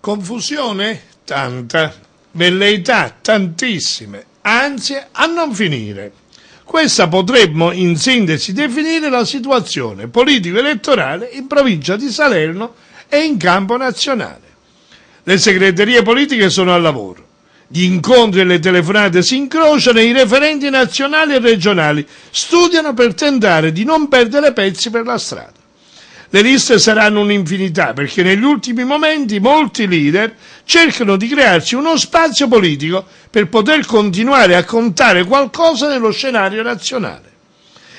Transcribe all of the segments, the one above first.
Confusione? Tanta. Velleità? Tantissime. Ansie a non finire. Questa potremmo in sintesi definire la situazione politico-elettorale in provincia di Salerno e in campo nazionale. Le segreterie politiche sono al lavoro. Gli incontri e le telefonate si incrociano e i referenti nazionali e regionali studiano per tentare di non perdere pezzi per la strada. Le liste saranno un'infinità perché negli ultimi momenti molti leader cercano di crearsi uno spazio politico per poter continuare a contare qualcosa nello scenario nazionale.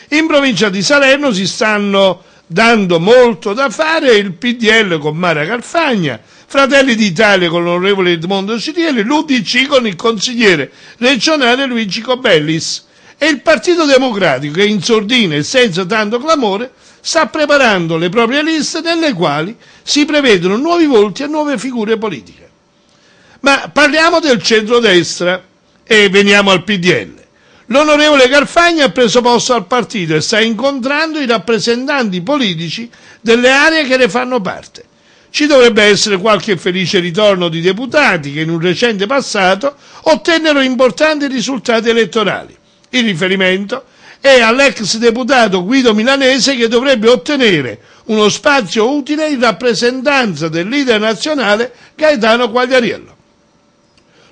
In provincia di Salerno si stanno dando molto da fare il PDL con Mara Carfagna, Fratelli d'Italia con l'onorevole Edmondo Cirielli, l'UDC con il consigliere regionale Luigi Cobellis e il Partito Democratico che in sordina e senza tanto clamore sta preparando le proprie liste nelle quali si prevedono nuovi volti e nuove figure politiche. Ma parliamo del centrodestra e veniamo al PDL. L'onorevole Carfagna ha preso posto al partito e sta incontrando i rappresentanti politici delle aree che ne fanno parte. Ci dovrebbe essere qualche felice ritorno di deputati che in un recente passato ottennero importanti risultati elettorali. In riferimento e all'ex deputato Guido Milanese che dovrebbe ottenere uno spazio utile in rappresentanza del leader nazionale Gaetano Quagliariello.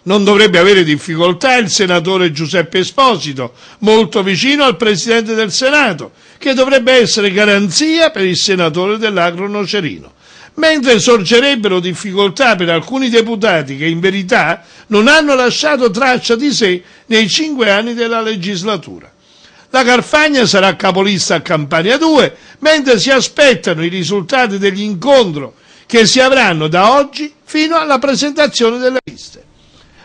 Non dovrebbe avere difficoltà il senatore Giuseppe Esposito, molto vicino al Presidente del Senato, che dovrebbe essere garanzia per il senatore dell'Agro Nocerino mentre sorgerebbero difficoltà per alcuni deputati che in verità non hanno lasciato traccia di sé nei cinque anni della legislatura. La Carfagna sarà capolista a Campania 2, mentre si aspettano i risultati degli incontri che si avranno da oggi fino alla presentazione delle liste.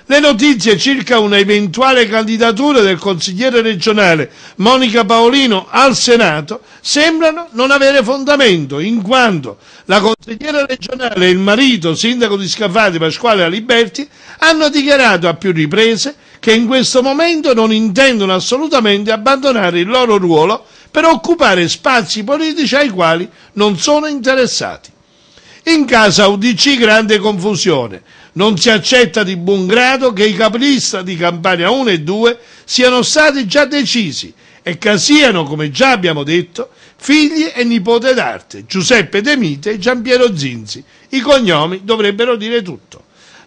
Le notizie circa un'eventuale candidatura del consigliere regionale Monica Paolino al Senato sembrano non avere fondamento, in quanto la consigliera regionale e il marito, sindaco di Scafati Pasquale Aliberti, hanno dichiarato a più riprese che in questo momento non intendono assolutamente abbandonare il loro ruolo per occupare spazi politici ai quali non sono interessati. In casa UDC grande confusione. Non si accetta di buon grado che i capolista di Campania 1 e 2 siano stati già decisi e che siano, come già abbiamo detto, figli e nipote d'arte, Giuseppe De Mite e Giampiero Zinzi. I cognomi dovrebbero dire tutto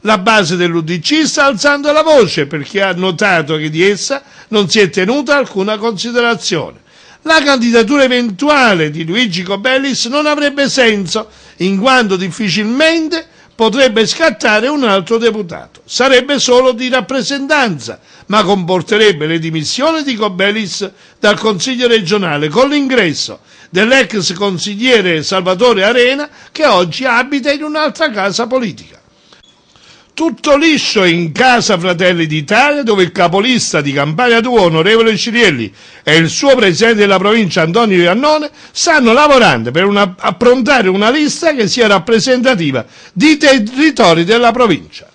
la base dell'Udc sta alzando la voce perché ha notato che di essa non si è tenuta alcuna considerazione. La candidatura eventuale di Luigi Cobellis non avrebbe senso, in quanto difficilmente potrebbe scattare un altro deputato. Sarebbe solo di rappresentanza, ma comporterebbe le dimissioni di Cobellis dal Consiglio regionale con l'ingresso dell'ex consigliere Salvatore Arena che oggi abita in un'altra casa politica tutto liscio in casa Fratelli d'Italia dove il capolista di Campania 2 onorevole Cirielli e il suo presidente della provincia Antonio Iannone stanno lavorando per una, approntare una lista che sia rappresentativa di territori della provincia.